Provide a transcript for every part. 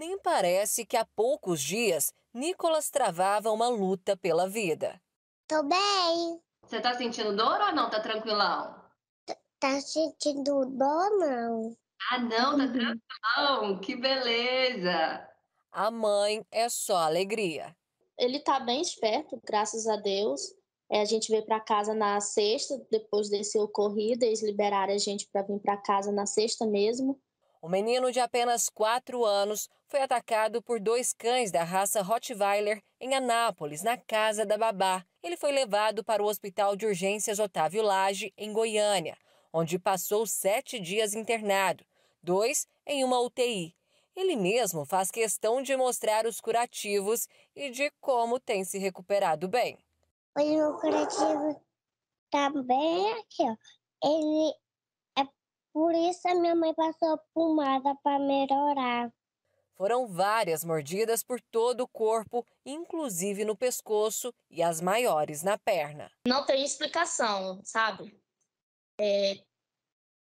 nem parece que há poucos dias Nicolas travava uma luta pela vida. Tô bem. Você tá sentindo dor ou não? Tá tranquilão? tá sentindo dor, não. Ah, não, tá tranquilão. Que beleza. A mãe é só alegria. Ele tá bem esperto, graças a Deus. É, a gente veio para casa na sexta, depois desse ocorrido, eles liberaram a gente para vir para casa na sexta mesmo. O menino de apenas 4 anos foi atacado por dois cães da raça Rottweiler em Anápolis, na casa da babá. Ele foi levado para o Hospital de Urgências Otávio Lage, em Goiânia, onde passou sete dias internado, dois em uma UTI. Ele mesmo faz questão de mostrar os curativos e de como tem se recuperado bem. Hoje o curativo tá bem aqui, ó. Ele por isso a minha mãe passou pomada para melhorar. Foram várias mordidas por todo o corpo, inclusive no pescoço e as maiores na perna. Não tem explicação, sabe? É,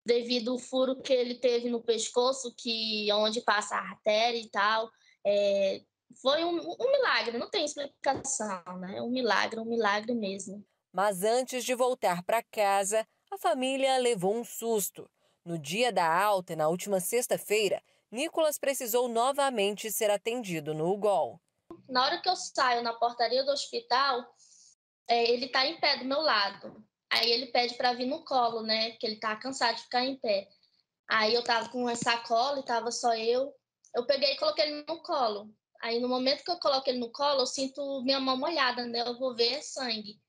devido ao furo que ele teve no pescoço, que é onde passa a artéria e tal, é, foi um, um milagre. Não tem explicação, né? Um milagre, um milagre mesmo. Mas antes de voltar para casa, a família levou um susto. No dia da alta e na última sexta-feira, Nicolas precisou novamente ser atendido no UGOL. Na hora que eu saio na portaria do hospital, é, ele está em pé do meu lado. Aí ele pede para vir no colo, né? Que ele está cansado de ficar em pé. Aí eu tava com uma sacola e tava só eu. Eu peguei e coloquei ele no colo. Aí no momento que eu coloco ele no colo, eu sinto minha mão molhada, né? Eu vou ver sangue.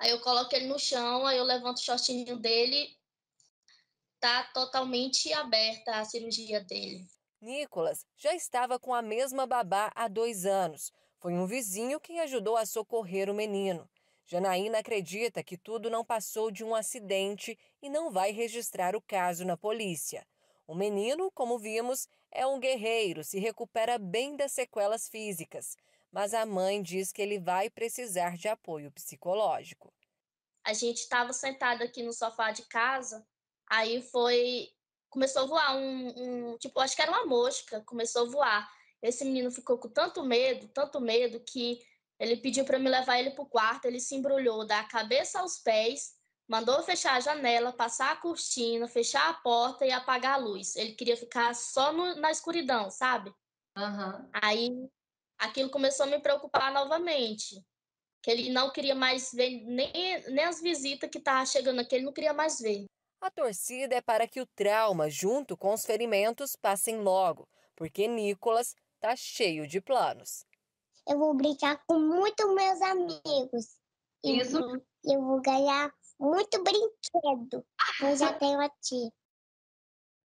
Aí eu coloco ele no chão, aí eu levanto o shortinho dele está totalmente aberta à cirurgia dele. Nicolas já estava com a mesma babá há dois anos. Foi um vizinho quem ajudou a socorrer o menino. Janaína acredita que tudo não passou de um acidente e não vai registrar o caso na polícia. O menino, como vimos, é um guerreiro, se recupera bem das sequelas físicas, mas a mãe diz que ele vai precisar de apoio psicológico. A gente estava sentado aqui no sofá de casa Aí foi. Começou a voar um, um. Tipo, acho que era uma mosca, começou a voar. Esse menino ficou com tanto medo, tanto medo, que ele pediu para me levar ele para o quarto. Ele se embrulhou da cabeça aos pés, mandou fechar a janela, passar a cortina, fechar a porta e apagar a luz. Ele queria ficar só no, na escuridão, sabe? Uhum. Aí aquilo começou a me preocupar novamente. Que ele não queria mais ver nem, nem as visitas que estavam chegando aqui, ele não queria mais ver. A torcida é para que o trauma, junto com os ferimentos, passem logo, porque Nicolas tá cheio de planos. Eu vou brincar com muitos meus amigos. Isso. Eu vou ganhar muito brinquedo. Eu já tenho aqui.